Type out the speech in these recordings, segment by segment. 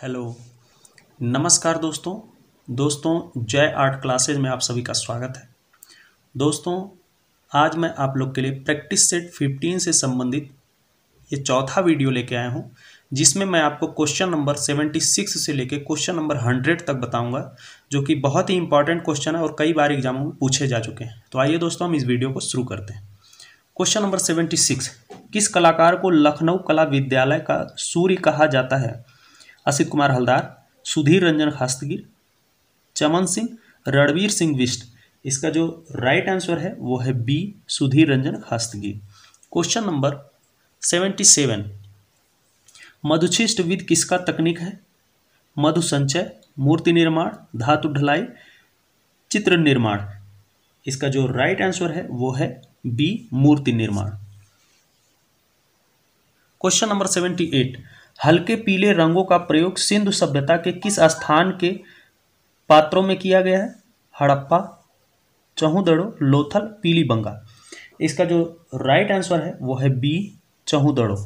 hello नमस्कार दोस्तों दोस्तों जय आर्ट क्लासेज में आप सभी का स्वागत है दोस्तों आज मैं आप लोग के लिए प्रैक्टिस सेट 15 से संबंधित ये चौथा वीडियो लेके आया हूँ जिसमें मैं आपको क्वेश्चन नंबर 76 से लेके क्वेश्चन नंबर 100 तक बताऊंगा जो कि बहुत ही इंपॉर्टेंट क्वेश्चन है और कई बार एग्जामों में पूछे जा चुके हैं तो आइए दोस्तों हम इस वीडियो को शुरू करते हैं क्वेश्चन नंबर सेवेंटी किस कलाकार को लखनऊ कला विद्यालय का सूर्य कहा जाता है असित कुमार हलदार सुधीर रंजन खास्तगिर चमन सिंह रणवीर सिंह विष्ट इसका जो राइट आंसर है वो है B Sudhir Ranjan Khastgir question number seventy seven मधुशिष्ट विद किसका तकनीक है मधु संचय मूर्ति निर्माण धातु ढलाई चित्र निर्माण इसका जो राइट आंसर है वो है बी मूर्ति निर्माण क्वेश्चन नंबर सेवेंटी एट हल्के पीले रंगों का प्रयोग सिंधु सभ्यता के किस स्थान के पात्रों में किया गया है हड़प्पा चहुदड़ो लोथल पीली बंगा इसका जो राइट आंसर है वो है B Chanhudaro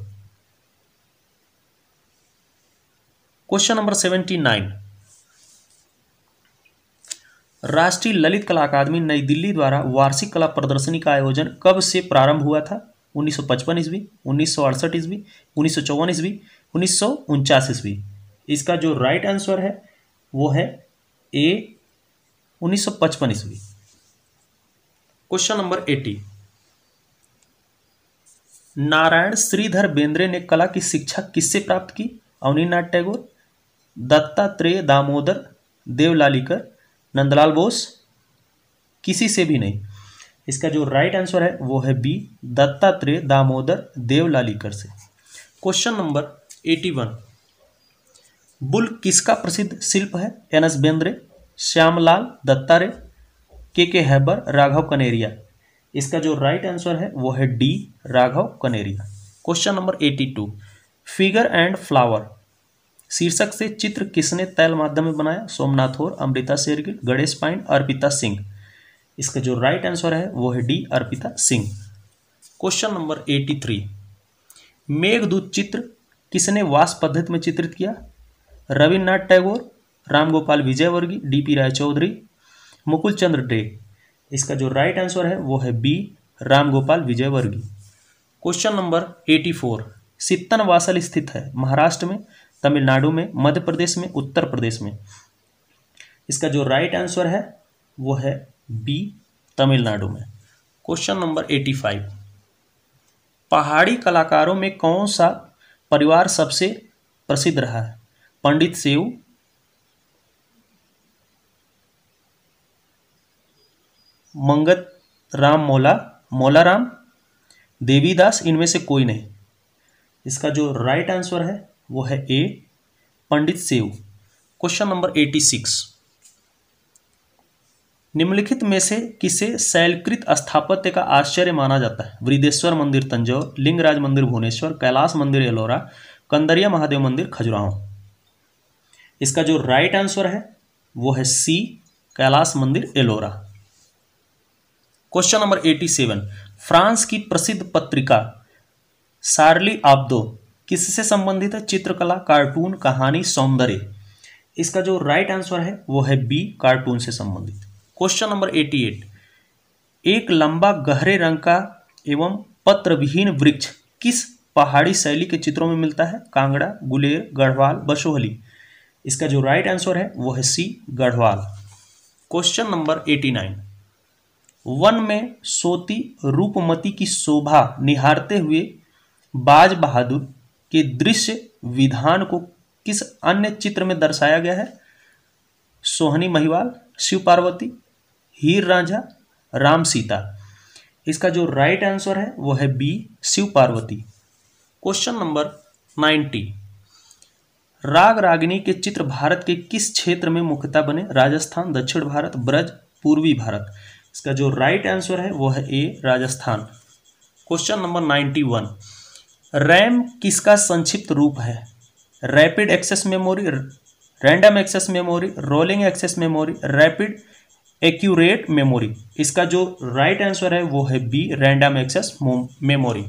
question number seventy nine Rashtriya Lalit कला अकादमी नई दिल्ली द्वारा वार्षिक कला प्रदर्शनी का आयोजन कब से प्रारंभ हुआ था 1955 ईस्वी उन्नीस सौ अड़सठ ईस्वी उन्नीस सौ चौवन ईस्वी उन्नीस सौ उनचास ईस्वी इसका जो राइट आंसर है वो है ए उन्नीस सौ पचपन ईस्वी क्वेश्चन नंबर 80 नारायण श्रीधर बेंद्रे ने कला की शिक्षा किससे प्राप्त की अवनीनाथ टैगोर दत्तात्रेय दामोदर देवलालीकर नंदलाल बोस किसी से भी नहीं इसका जो राइट आंसर है वो है बी दत्तात्रेय दामोदर देवलालीकर से question number eighty one bull किसका प्रसिद्ध शिल्प है एन एस बेंद्रे श्यामलाल दत्तारे K K Haber Raghav Kaneria इसका जो राइट आंसर है वो है D Raghav Kaneria question number eighty two figure and flower शीर्षक से चित्र किसने तैल माध्यम में बनाया सोमनाथ और अमृता शेरगिल गणेश पाइन अर्पिता सिंह इसका जो राइट आंसर है वो है D Arpita Singh question number eighty three Meghdoot चित्र किसने वास पद्धति में चित्रित किया रविन्द्रनाथ टैगोर रामगोपाल विजयवर्गीय डी पी राय चौधरी मुकुल चंद्र डे इसका जो राइट आंसर है वो है B Ramgopal Vijayvargi Vijayvargiya question number eighty four Sittanavasal स्थित है महाराष्ट्र में तमिलनाडु में मध्य प्रदेश में उत्तर प्रदेश में इसका जो राइट आंसर है वो है बी तमिलनाडु में क्वेश्चन नंबर एटी फाइव पहाड़ी कलाकारों में कौन सा परिवार सबसे प्रसिद्ध रहा है पंडित शिव मंगत राम मौला मौला राम देवीदास इनमें से कोई नहीं इसका जो राइट आंसर है वो है A Pandit Seu question number eighty six निम्नलिखित में से किसे शैलकृत स्थापत्य का आश्चर्य माना जाता है वृद्धेश्वर मंदिर तंजौर लिंगराज मंदिर भुवनेश्वर कैलाश मंदिर एलोरा कंदरिया महादेव मंदिर खजुराहो इसका जो राइट आंसर है वो है सी कैलाश मंदिर Ellora question number eighty seven France की प्रसिद्ध पत्रिका सार्ली आब्दो किससे संबंधित है चित्रकला कार्टून कहानी सौंदर्य इसका जो राइट आंसर है वो है बी कार्टून से संबंधित क्वेश्चन नंबर एटी एट एक लंबा गहरे रंग का एवं पत्रविहीन वृक्ष किस पहाड़ी शैली के चित्रों में मिलता है कांगड़ा गुलेर गढ़वाल बसोहली इसका जो राइट आंसर है वो है C Garhwal question number eighty nine वन में सोती रूपमती की शोभा निहारते हुए बाज बहादुर के दृश्य विधान को किस अन्य चित्र में दर्शाया गया है सोहनी महिवाल शिव पार्वती हीर राजा राम सीता इसका जो राइट आंसर है वो है B Shiv Parvati question number ninety राग रागिनी के चित्र भारत के किस क्षेत्र में मुख्यता बने राजस्थान दक्षिण भारत ब्रज पूर्वी भारत इसका जो राइट आंसर है वो है A Rajasthan question number ninety one RAM किसका संक्षिप्त रूप है rapid access memory random access memory rolling access memory rapid accurate memory इसका जो राइट right आंसर है वो है B random access memory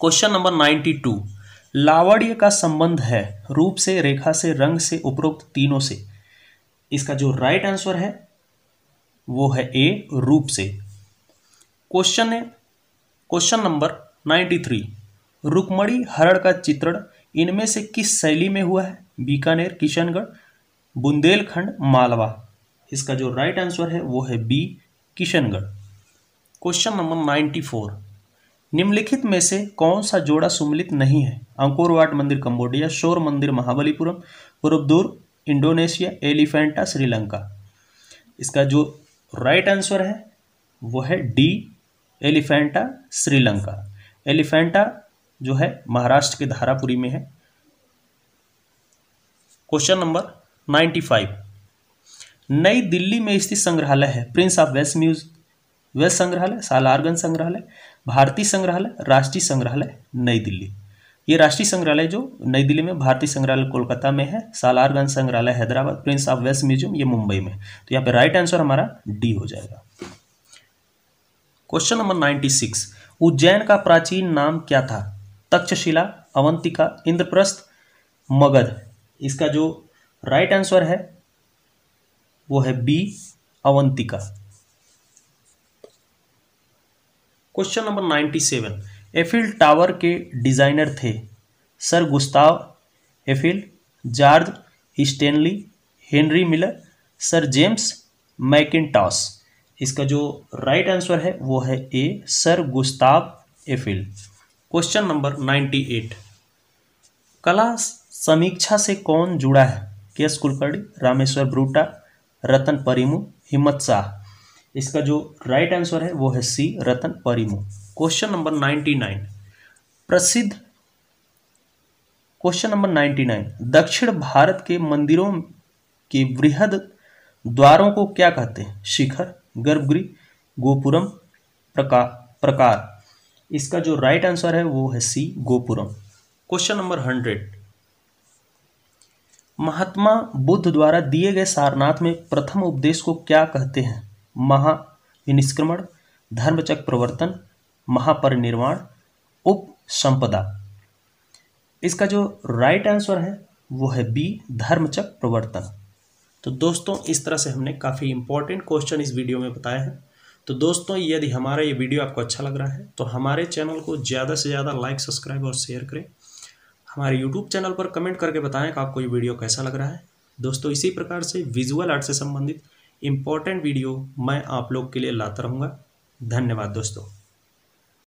question number ninety two लावड़्य का संबंध है रूप से रेखा से रंग से उपरोक्त तीनों से इसका जो राइट right आंसर है वो है ए रूप से क्वेश्चन है question number ninety three Rukmini हरण का चित्रण इनमें से किस शैली में हुआ है बीकानेर किशनगढ़ बुंदेलखंड मालवा इसका जो राइट आंसर है वो है B Kishangarh question number ninety four निम्नलिखित में से कौन सा जोड़ा सुमिलित नहीं है अंकोरवाट मंदिर कंबोडिया शोर मंदिर महाबलीपुरम गुरुबदूर इंडोनेशिया एलिफेंटा श्रीलंका इसका जो राइट आंसर है वो है डी एलिफेंटा श्रीलंका एलिफेंटा जो है महाराष्ट्र के धारापुरी में है क्वेश्चन नंबर नाइन्टी फाइव नई दिल्ली में स्थित संग्रहालय है prince of west museum west संग्रहालय सालारगंज संग्रहालय भारतीय संग्रहालय राष्ट्रीय संग्रहालय नई दिल्ली ये राष्ट्रीय संग्रहालय जो नई दिल्ली में भारतीय संग्रहालय कोलकाता में है सालारगंज संग्रहालय Hyderabad prince of west museum ये मुंबई में तो यहाँ पे राइट आंसर हमारा डी हो जाएगा question number ninety six Ujjain का प्राचीन नाम क्या था तक्षशिला अवंतिका इंद्रप्रस्थ मगध इसका जो राइट आंसर है वो है B Avantika question number ninety seven Eiffel tower के डिजाइनर थे sir Gustave Eiffel George Stanley Henry Miller sir James Mackintosh इसका जो राइट आंसर है वो है A sir Gustave Eiffel question number ninety eight कला समीक्षा से कौन जुड़ा है के एस कुलकर्णी रामेश्वर ब्रूटा रतन परिमु हिम्मत शाह इसका जो राइट आंसर है वो है C Ratan Parimoo question number ninety nine प्रसिद्ध क्वेश्चन नंबर नाइन्टी नाइन दक्षिण भारत के मंदिरों के वृहद द्वारों को क्या कहते हैं शिखर गर्भगृह गोपुरम प्रका प्रकार इसका जो राइट आंसर है वो है C gopuram question number hundred Mahatma Buddha द्वारा दिए गए सारनाथ में प्रथम उपदेश को क्या कहते हैं महा निष्क्रमण धर्मचक प्रवर्तन महापरिनिर्वाण उप संपदा इसका जो राइट आंसर है वो है बी धर्मचक प्रवर्तन तो दोस्तों इस तरह से हमने काफ़ी इंपॉर्टेंट क्वेश्चन इस वीडियो में बताए हैं तो दोस्तों यदि हमारा ये वीडियो आपको अच्छा लग रहा है तो हमारे चैनल को ज़्यादा से ज़्यादा लाइक सब्सक्राइब और शेयर करें हमारे यूट्यूब चैनल पर कमेंट करके बताएं कि आपको ये वीडियो कैसा लग रहा है दोस्तों इसी प्रकार से विजुअल आर्ट से संबंधित इम्पॉर्टेंट वीडियो मैं आप लोग के लिए लाता रहूँगा धन्यवाद दोस्तों